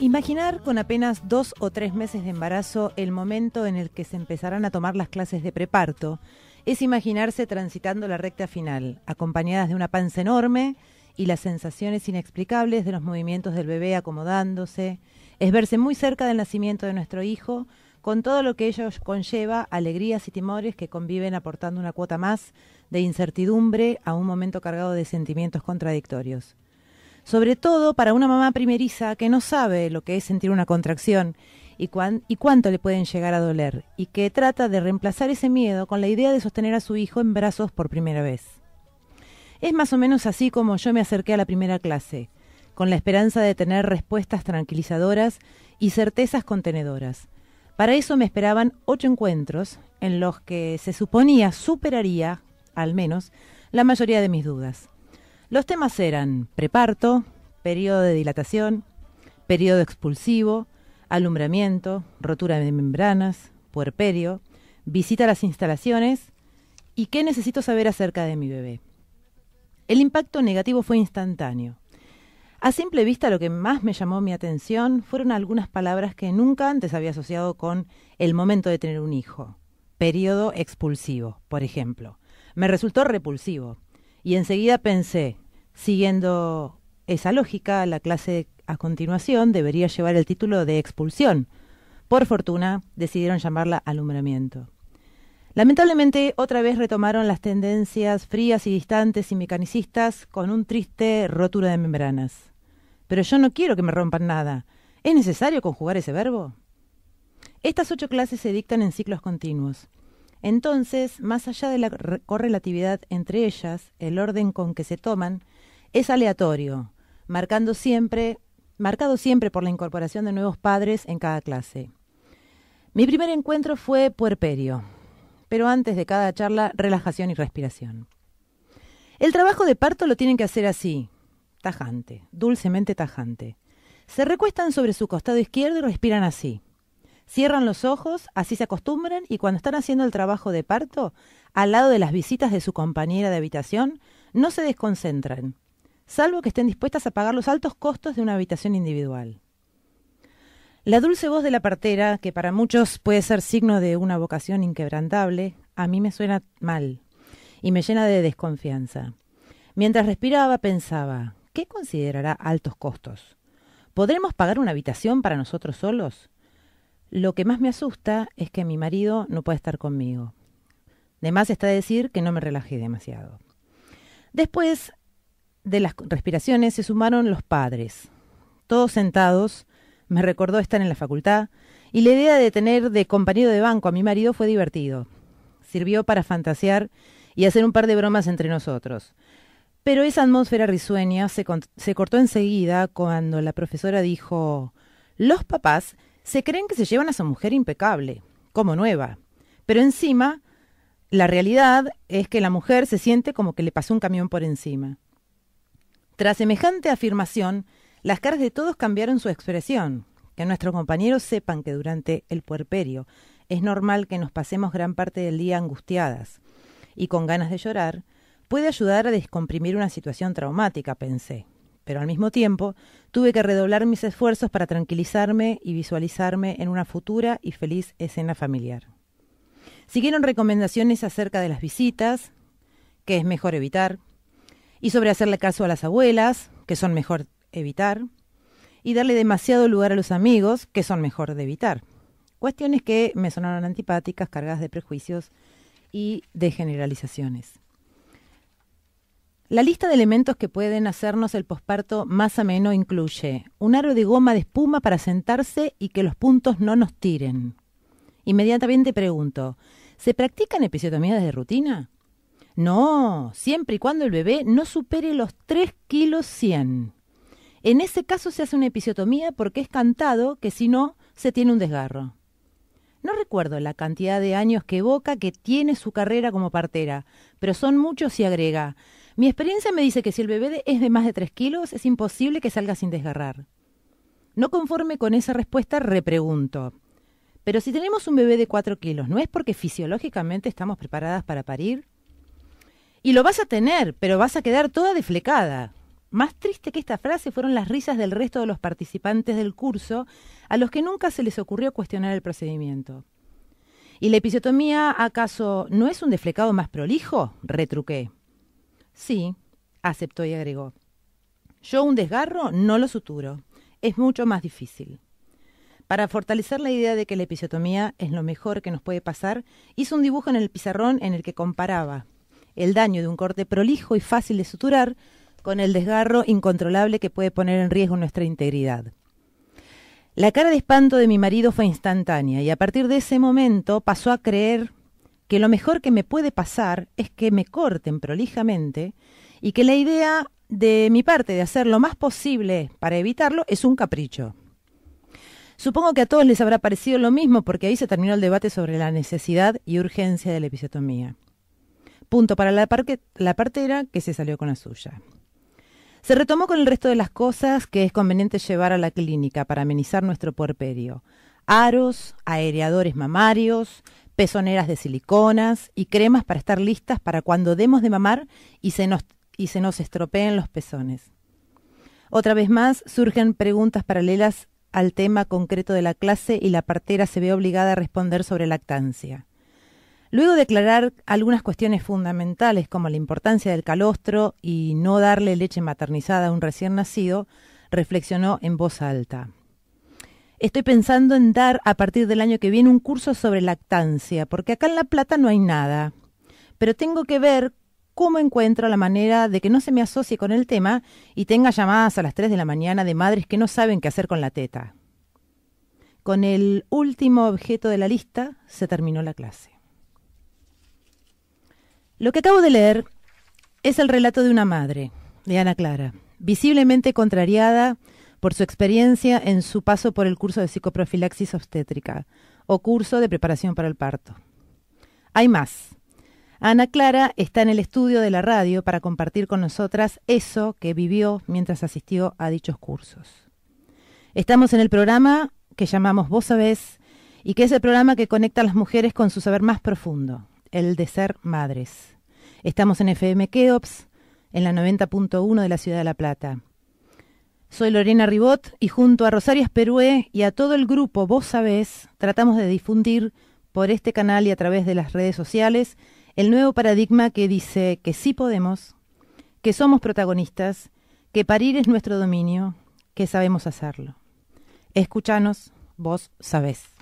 Imaginar con apenas dos o tres meses de embarazo el momento en el que se empezarán a tomar las clases de preparto es imaginarse transitando la recta final, acompañadas de una panza enorme y las sensaciones inexplicables de los movimientos del bebé acomodándose, es verse muy cerca del nacimiento de nuestro hijo, con todo lo que ello conlleva, alegrías y timores que conviven aportando una cuota más de incertidumbre a un momento cargado de sentimientos contradictorios sobre todo para una mamá primeriza que no sabe lo que es sentir una contracción y, cuánto le pueden llegar a doler, y que trata de reemplazar ese miedo con la idea de sostener a su hijo en brazos por primera vez. Es más o menos así como yo me acerqué a la primera clase, con la esperanza de tener respuestas tranquilizadoras y certezas contenedoras. Para eso me esperaban ocho encuentros en los que se suponía superaría, al menos, la mayoría de mis dudas. Los temas eran preparto, periodo de dilatación, periodo expulsivo, alumbramiento, rotura de membranas, puerperio, visita a las instalaciones y qué necesito saber acerca de mi bebé. El impacto negativo fue instantáneo. A simple vista lo que más me llamó mi atención fueron algunas palabras que nunca antes había asociado con el momento de tener un hijo. Periodo expulsivo, por ejemplo. Me resultó repulsivo. Y enseguida pensé, siguiendo esa lógica, la clase a continuación debería llevar el título de expulsión. Por fortuna, decidieron llamarla alumbramiento. Lamentablemente, otra vez retomaron las tendencias frías y distantes y mecanicistas con un triste rotura de membranas. Pero yo no quiero que me rompan nada. ¿Es necesario conjugar ese verbo? Estas ocho clases se dictan en ciclos continuos. Entonces, más allá de la correlatividad entre ellas, el orden con que se toman es aleatorio, marcando siempre, marcado siempre por la incorporación de nuevos padres en cada clase. Mi primer encuentro fue puerperio, pero antes de cada charla, relajación y respiración. El trabajo de parto lo tienen que hacer así, tajante, dulcemente tajante. Se recuestan sobre su costado izquierdo y respiran así. Cierran los ojos, así se acostumbran, y cuando están haciendo el trabajo de parto, al lado de las visitas de su compañera de habitación, no se desconcentran, salvo que estén dispuestas a pagar los altos costos de una habitación individual. La dulce voz de la partera, que para muchos puede ser signo de una vocación inquebrantable, a mí me suena mal y me llena de desconfianza. Mientras respiraba pensaba, ¿qué considerará altos costos? ¿Podremos pagar una habitación para nosotros solos? Lo que más me asusta es que mi marido no puede estar conmigo. De más está decir que no me relajé demasiado. Después de las respiraciones se sumaron los padres. Todos sentados, me recordó estar en la facultad y la idea de tener de compañero de banco a mi marido fue divertido. Sirvió para fantasear y hacer un par de bromas entre nosotros. Pero esa atmósfera risueña se, se cortó enseguida cuando la profesora dijo, los papás se creen que se llevan a su mujer impecable, como nueva. Pero encima, la realidad es que la mujer se siente como que le pasó un camión por encima. Tras semejante afirmación, las caras de todos cambiaron su expresión. Que nuestros compañeros sepan que durante el puerperio es normal que nos pasemos gran parte del día angustiadas y con ganas de llorar, puede ayudar a descomprimir una situación traumática, pensé pero al mismo tiempo tuve que redoblar mis esfuerzos para tranquilizarme y visualizarme en una futura y feliz escena familiar. Siguieron recomendaciones acerca de las visitas, que es mejor evitar, y sobre hacerle caso a las abuelas, que son mejor evitar, y darle demasiado lugar a los amigos, que son mejor de evitar. Cuestiones que me sonaron antipáticas, cargadas de prejuicios y de generalizaciones. La lista de elementos que pueden hacernos el posparto más ameno incluye un aro de goma de espuma para sentarse y que los puntos no nos tiren. Inmediatamente pregunto, ¿se practican episiotomías de rutina? No, siempre y cuando el bebé no supere los 3 kilos 100. En ese caso se hace una episiotomía porque es cantado que si no, se tiene un desgarro. No recuerdo la cantidad de años que evoca que tiene su carrera como partera, pero son muchos y agrega, mi experiencia me dice que si el bebé es de más de 3 kilos, es imposible que salga sin desgarrar. No conforme con esa respuesta, repregunto. Pero si tenemos un bebé de 4 kilos, ¿no es porque fisiológicamente estamos preparadas para parir? Y lo vas a tener, pero vas a quedar toda deflecada. Más triste que esta frase fueron las risas del resto de los participantes del curso, a los que nunca se les ocurrió cuestionar el procedimiento. ¿Y la episiotomía acaso no es un deflecado más prolijo? Retruqué. Sí, aceptó y agregó. Yo un desgarro no lo suturo. Es mucho más difícil. Para fortalecer la idea de que la episiotomía es lo mejor que nos puede pasar, hizo un dibujo en el pizarrón en el que comparaba el daño de un corte prolijo y fácil de suturar con el desgarro incontrolable que puede poner en riesgo nuestra integridad. La cara de espanto de mi marido fue instantánea y a partir de ese momento pasó a creer lo mejor que me puede pasar es que me corten prolijamente y que la idea de mi parte de hacer lo más posible para evitarlo es un capricho. Supongo que a todos les habrá parecido lo mismo porque ahí se terminó el debate sobre la necesidad y urgencia de la episiotomía. Punto para la, la partera que se salió con la suya. Se retomó con el resto de las cosas que es conveniente llevar a la clínica para amenizar nuestro puerperio. Aros, aereadores mamarios, pezoneras de siliconas y cremas para estar listas para cuando demos de mamar y se nos, y se nos estropeen los pezones. Otra vez más surgen preguntas paralelas al tema concreto de la clase y la partera se ve obligada a responder sobre lactancia. Luego de aclarar algunas cuestiones fundamentales como la importancia del calostro y no darle leche maternizada a un recién nacido, reflexionó en voz alta estoy pensando en dar a partir del año que viene un curso sobre lactancia, porque acá en La Plata no hay nada. Pero tengo que ver cómo encuentro la manera de que no se me asocie con el tema y tenga llamadas a las 3 de la mañana de madres que no saben qué hacer con la teta. Con el último objeto de la lista se terminó la clase. Lo que acabo de leer es el relato de una madre, de Ana Clara, visiblemente contrariada por su experiencia en su paso por el curso de psicoprofilaxis obstétrica o curso de preparación para el parto. Hay más. Ana Clara está en el estudio de la radio para compartir con nosotras eso que vivió mientras asistió a dichos cursos. Estamos en el programa que llamamos Vos Sabés y que es el programa que conecta a las mujeres con su saber más profundo, el de ser madres. Estamos en FM Keops, en la 90.1 de la ciudad de La Plata. Soy Lorena Ribot y junto a Rosarias Perúe y a todo el grupo Vos Sabés, tratamos de difundir por este canal y a través de las redes sociales el nuevo paradigma que dice que sí podemos, que somos protagonistas, que parir es nuestro dominio, que sabemos hacerlo. Escúchanos, vos sabés.